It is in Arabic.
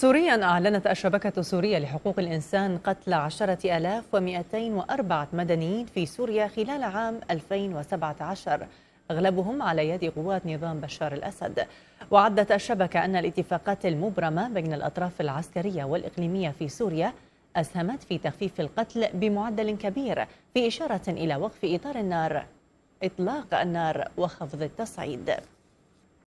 سوريا أعلنت الشبكة السورية لحقوق الإنسان قتل 10204 مدنيين في سوريا خلال عام 2017 أغلبهم على يد قوات نظام بشار الأسد وعدت الشبكة أن الاتفاقات المبرمة بين الأطراف العسكرية والإقليمية في سوريا أسهمت في تخفيف القتل بمعدل كبير في إشارة إلى وقف إطار النار إطلاق النار وخفض التصعيد